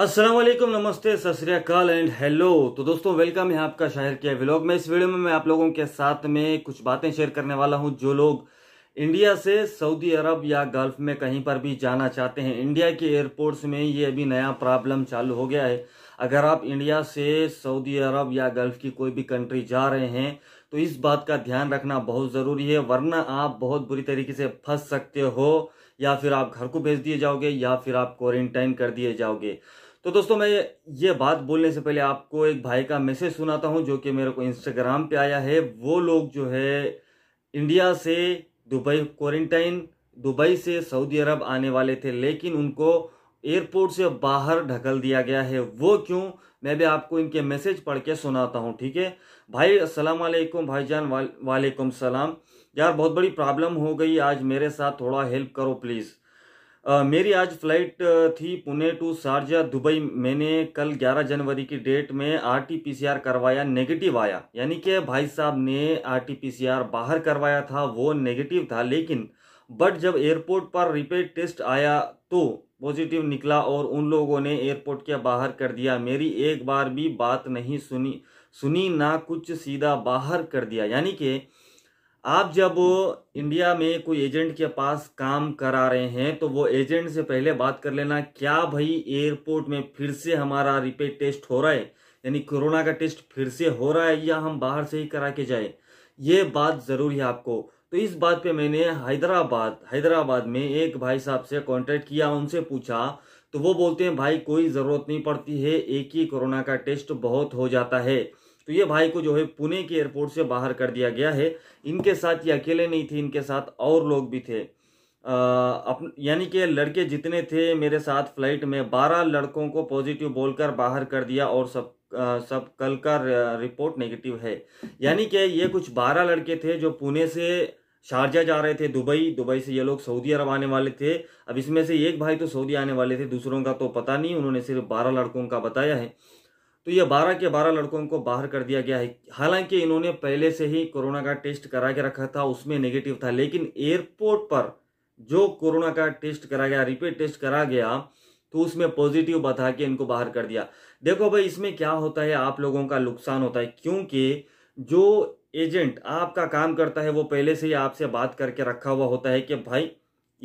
असलम नमस्ते सत and hello तो दोस्तों वेलकम है आपका शहर के व्लॉग में इस वीडियो में मैं आप लोगों के साथ में कुछ बातें शेयर करने वाला हूं जो लोग इंडिया से सऊदी अरब या गल्फ में कहीं पर भी जाना चाहते हैं इंडिया के एयरपोर्ट्स में ये अभी नया प्रॉब्लम चालू हो गया है अगर आप इंडिया से सऊदी अरब या गल्फ की कोई भी कंट्री जा रहे हैं तो इस बात का ध्यान रखना बहुत ज़रूरी है वरना आप बहुत बुरी तरीके से फंस सकते हो या फिर आप घर को भेज दिए जाओगे या फिर आप क्वारंटाइन कर दिए जाओगे तो दोस्तों मैं ये बात बोलने से पहले आपको एक भाई का मैसेज सुनाता हूँ जो कि मेरे को इंस्टाग्राम पे आया है वो लोग जो है इंडिया से दुबई क्वारंटाइन दुबई से सऊदी अरब आने वाले थे लेकिन उनको एयरपोर्ट से बाहर ढकल दिया गया है वो क्यों मैं भी आपको इनके मैसेज पढ़ के सुनाता हूँ ठीक है भाई असलम भाई जान वालेकुम सलाम यार बहुत बड़ी प्रॉब्लम हो गई आज मेरे साथ थोड़ा हेल्प करो प्लीज़ मेरी आज फ्लाइट थी पुणे टू शारजा दुबई मैंने कल 11 जनवरी की डेट में आरटीपीसीआर करवाया नेगेटिव आया यानी कि भाई साहब ने आरटीपीसीआर बाहर करवाया था वो नेगेटिव था लेकिन बट जब एयरपोर्ट पर रिपीट टेस्ट आया तो पॉजिटिव निकला और उन लोगों ने एयरपोर्ट के बाहर कर दिया मेरी एक बार भी बात नहीं सुनी सुनी ना कुछ सीधा बाहर कर दिया यानी कि आप जब इंडिया में कोई एजेंट के पास काम करा रहे हैं तो वो एजेंट से पहले बात कर लेना क्या भाई एयरपोर्ट में फिर से हमारा रिपीट टेस्ट हो रहा है यानी कोरोना का टेस्ट फिर से हो रहा है या हम बाहर से ही करा के जाए ये बात ज़रूरी है आपको तो इस बात पे मैंने हैदराबाद हैदराबाद में एक भाई साहब से कॉन्टेक्ट किया उनसे पूछा तो वो बोलते हैं भाई कोई ज़रूरत नहीं पड़ती है एक ही कोरोना का टेस्ट बहुत हो जाता है तो ये भाई को जो है पुणे के एयरपोर्ट से बाहर कर दिया गया है इनके साथ ये अकेले नहीं थे इनके साथ और लोग भी थे यानी कि लड़के जितने थे मेरे साथ फ्लाइट में बारह लड़कों को पॉजिटिव बोलकर बाहर कर दिया और सब आ, सब कल का रिपोर्ट नेगेटिव है यानी कि ये कुछ बारह लड़के थे जो पुणे से शारजा जा रहे थे दुबई दुबई से ये लोग सऊदी अरब आने वाले थे अब इसमें से एक भाई तो सऊदी आने वाले थे दूसरों का तो पता नहीं उन्होंने सिर्फ बारह लड़कों का बताया है तो ये बारह के बारह लड़कों को बाहर कर दिया गया है हालांकि इन्होंने पहले से ही कोरोना का टेस्ट करा के रखा था उसमें नेगेटिव था लेकिन एयरपोर्ट पर जो कोरोना का टेस्ट करा गया रिपीट टेस्ट करा गया तो उसमें पॉजिटिव बता के इनको बाहर कर दिया देखो भाई इसमें क्या होता है आप लोगों का नुकसान होता है क्योंकि जो एजेंट आपका काम करता है वो पहले से ही आपसे बात करके रखा हुआ होता है कि भाई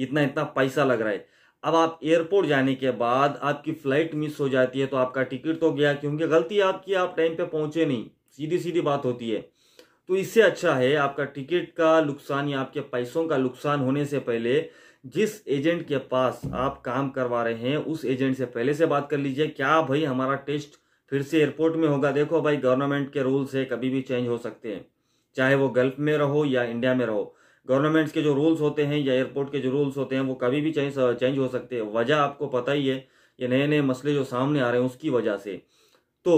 इतना इतना पैसा लग रहा है अब आप एयरपोर्ट जाने के बाद आपकी फ्लाइट मिस हो जाती है तो आपका टिकट तो गया क्योंकि गलती आपकी आप टाइम पे पहुंचे नहीं सीधी सीधी बात होती है तो इससे अच्छा है आपका टिकट का नुकसान या आपके पैसों का नुकसान होने से पहले जिस एजेंट के पास आप काम करवा रहे हैं उस एजेंट से पहले से बात कर लीजिए क्या भाई हमारा टेस्ट फिर से एयरपोर्ट में होगा देखो भाई गवर्नमेंट के रूल्स है कभी भी चेंज हो सकते हैं चाहे वो गल्फ में रहो या इंडिया में रहो गवर्नमेंट्स के जो रूल्स होते हैं या एयरपोर्ट के जो रूल्स होते हैं वो कभी भी चेंज चेंज हो सकते हैं वजह आपको पता ही है ये नए नए मसले जो सामने आ रहे हैं उसकी वजह से तो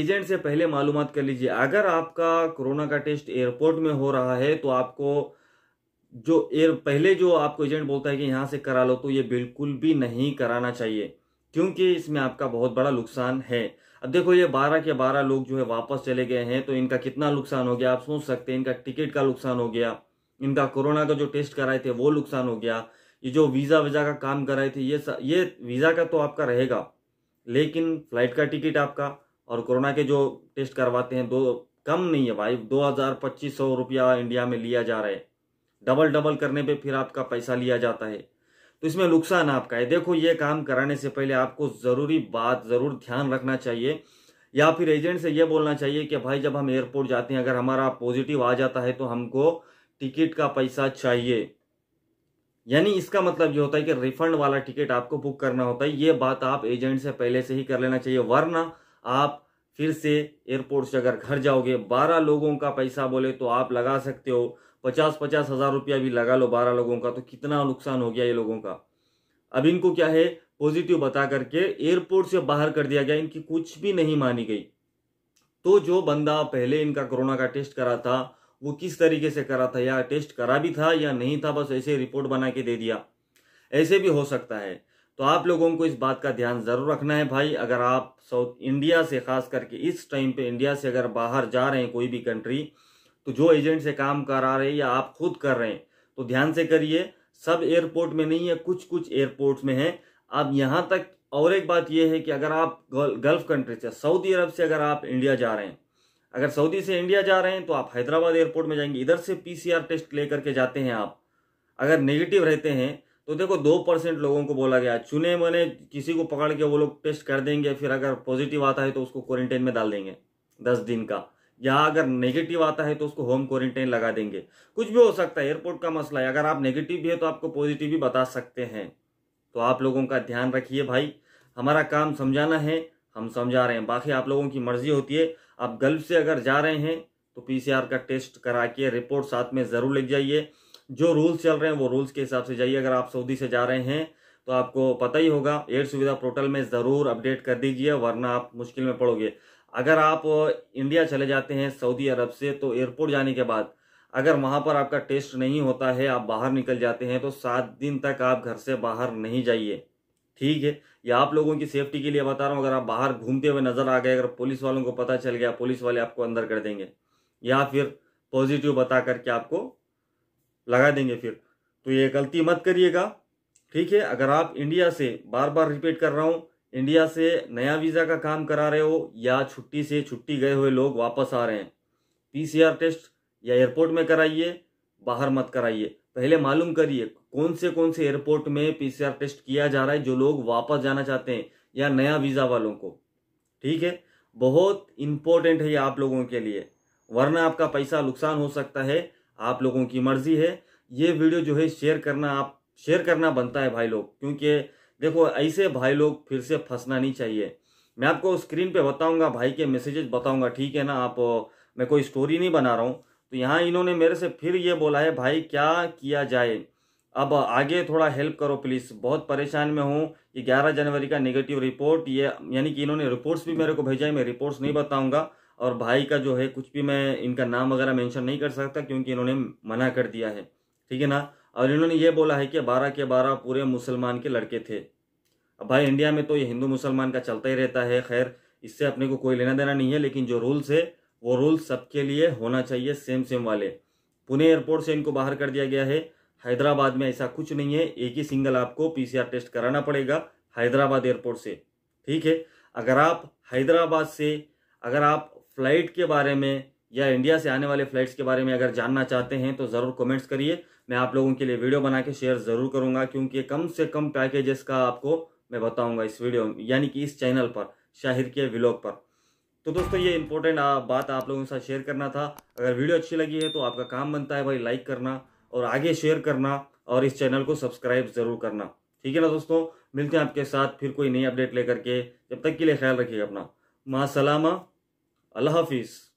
एजेंट से पहले मालूम कर लीजिए अगर आपका कोरोना का टेस्ट एयरपोर्ट में हो रहा है तो आपको जो एयर पहले जो आपको एजेंट बोलता है कि यहाँ से करा लो तो ये बिल्कुल भी नहीं कराना चाहिए क्योंकि इसमें आपका बहुत बड़ा नुकसान है अब देखो ये बारह के बारह लोग जो है वापस चले गए हैं तो इनका कितना नुकसान हो गया आप सोच सकते हैं इनका टिकट का नुकसान हो गया इनका कोरोना का जो टेस्ट कराए थे वो नुकसान हो गया ये जो वीज़ा वीज़ा का काम कराए थे ये ये वीज़ा का तो आपका रहेगा लेकिन फ्लाइट का टिकट आपका और कोरोना के जो टेस्ट करवाते हैं दो कम नहीं है भाई दो हज़ार पच्चीस सौ रुपया इंडिया में लिया जा रहा है डबल डबल करने पे फिर आपका पैसा लिया जाता है तो इसमें नुकसान आपका है देखो ये काम कराने से पहले आपको ज़रूरी बात ज़रूर ध्यान रखना चाहिए या फिर एजेंट से ये बोलना चाहिए कि भाई जब हम एयरपोर्ट जाते हैं अगर हमारा पॉजिटिव आ जाता है तो हमको टिकट का पैसा चाहिए यानी इसका मतलब ये होता है कि रिफंड वाला टिकट आपको बुक करना होता है ये बात आप एजेंट से पहले से ही कर लेना चाहिए वरना आप फिर से एयरपोर्ट से अगर घर जाओगे बारह लोगों का पैसा बोले तो आप लगा सकते हो पचास पचास हज़ार रुपया भी लगा लो बारह लोगों का तो कितना नुकसान हो गया ये लोगों का अब इनको क्या है पॉजिटिव बता करके एयरपोर्ट से बाहर कर दिया गया इनकी कुछ भी नहीं मानी गई तो जो बंदा पहले इनका कोरोना का टेस्ट करा था वो किस तरीके से करा था या टेस्ट करा भी था या नहीं था बस ऐसे रिपोर्ट बना के दे दिया ऐसे भी हो सकता है तो आप लोगों को इस बात का ध्यान ज़रूर रखना है भाई अगर आप साउथ इंडिया से खास करके इस टाइम पे इंडिया से अगर बाहर जा रहे हैं कोई भी कंट्री तो जो एजेंट से काम करा रहे हैं या आप खुद कर रहे हैं तो ध्यान से करिए सब एयरपोर्ट में नहीं है कुछ कुछ एयरपोर्ट्स में है अब यहाँ तक और एक बात यह है कि अगर आप गल्फ कंट्री से सऊदी अरब से अगर आप इंडिया जा रहे हैं अगर सऊदी से इंडिया जा रहे हैं तो आप हैदराबाद एयरपोर्ट में जाएंगे इधर से पीसीआर टेस्ट ले करके जाते हैं आप अगर नेगेटिव रहते हैं तो देखो दो परसेंट लोगों को बोला गया चुने मने किसी को पकड़ के वो लोग टेस्ट कर देंगे फिर अगर पॉजिटिव आता है तो उसको क्वारंटाइन में डाल देंगे दस दिन का या अगर नेगेटिव आता है तो उसको होम क्वारंटाइन लगा देंगे कुछ भी हो सकता है एयरपोर्ट का मसला है अगर आप नेगेटिव भी है तो आपको पॉजिटिव भी बता सकते हैं तो आप लोगों का ध्यान रखिए भाई हमारा काम समझाना है हम समझा रहे हैं बाकी आप लोगों की मर्जी होती है आप गल्फ से अगर जा रहे हैं तो पीसीआर का टेस्ट करा के रिपोर्ट साथ में ज़रूर ले जाइए जो रूल्स चल रहे हैं वो रूल्स के हिसाब से जाइए अगर आप सऊदी से जा रहे हैं तो आपको पता ही होगा एयर सुविधा पोर्टल में ज़रूर अपडेट कर दीजिए वरना आप मुश्किल में पड़ोगे अगर आप इंडिया चले जाते हैं सऊदी अरब से तो एयरपोर्ट जाने के बाद अगर वहाँ पर आपका टेस्ट नहीं होता है आप बाहर निकल जाते हैं तो सात दिन तक आप घर से बाहर नहीं जाइए ठीक है ये आप लोगों की सेफ्टी के लिए बता रहा हूँ अगर आप बाहर घूमते हुए नजर आ गए अगर पुलिस वालों को पता चल गया पुलिस वाले आपको अंदर कर देंगे या फिर पॉजिटिव बता करके आपको लगा देंगे फिर तो ये गलती मत करिएगा ठीक है अगर आप इंडिया से बार बार रिपीट कर रहा हूँ इंडिया से नया वीज़ा का काम करा रहे हो या छुट्टी से छुट्टी गए हुए लोग वापस आ रहे हैं पीसीआर टेस्ट या एयरपोर्ट में कराइए बाहर मत कराइए पहले मालूम करिए कौन से कौन से एयरपोर्ट में पीसीआर टेस्ट किया जा रहा है जो लोग वापस जाना चाहते हैं या नया वीज़ा वालों को ठीक है बहुत इम्पोर्टेंट है ये आप लोगों के लिए वरना आपका पैसा नुकसान हो सकता है आप लोगों की मर्जी है ये वीडियो जो है शेयर करना आप शेयर करना बनता है भाई लोग क्योंकि देखो ऐसे भाई लोग फिर से फंसना नहीं चाहिए मैं आपको स्क्रीन पे बताऊंगा भाई के मैसेजेस बताऊंगा ठीक है ना आप मैं कोई स्टोरी नहीं बना रहा हूँ तो यहाँ इन्होंने मेरे से फिर ये बोला है भाई क्या किया जाए अब आगे थोड़ा हेल्प करो प्लीज़ बहुत परेशान में हूँ ये 11 जनवरी का नेगेटिव रिपोर्ट ये यानी कि इन्होंने रिपोर्ट्स भी मेरे को भेजा है मैं रिपोर्ट्स नहीं बताऊँगा और भाई का जो है कुछ भी मैं इनका नाम वगैरह मेंशन नहीं कर सकता क्योंकि इन्होंने मना कर दिया है ठीक है ना और इन्होंने ये बोला है कि बारह के बारह पूरे मुसलमान के लड़के थे अब भाई इंडिया में तो ये हिंदू मुसलमान का चलता ही रहता है खैर इससे अपने को कोई लेना देना नहीं है लेकिन जो रूल्स है वो रूल सबके लिए होना चाहिए सेम सेम वाले पुणे एयरपोर्ट से इनको बाहर कर दिया गया है हैदराबाद में ऐसा कुछ नहीं है एक ही सिंगल आपको पीसीआर टेस्ट कराना पड़ेगा हैदराबाद एयरपोर्ट से ठीक है अगर आप हैदराबाद से अगर आप फ्लाइट के बारे में या इंडिया से आने वाले फ्लाइट्स के बारे में अगर जानना चाहते हैं तो ज़रूर कमेंट्स करिए मैं आप लोगों के लिए वीडियो बना के शेयर ज़रूर करूंगा क्योंकि कम से कम पैकेजेस का आपको मैं बताऊंगा इस वीडियो यानी कि इस चैनल पर शाहिर के व्लॉग पर तो दोस्तों ये इंपॉर्टेंट बात आप लोगों के साथ शेयर करना था अगर वीडियो अच्छी लगी है तो आपका काम बनता है भाई लाइक करना और आगे शेयर करना और इस चैनल को सब्सक्राइब जरूर करना ठीक है ना दोस्तों मिलते हैं आपके साथ फिर कोई नई अपडेट लेकर के जब तक के लिए ख्याल रखिएगा अपना मा सलामा अल्लाह हाफिज़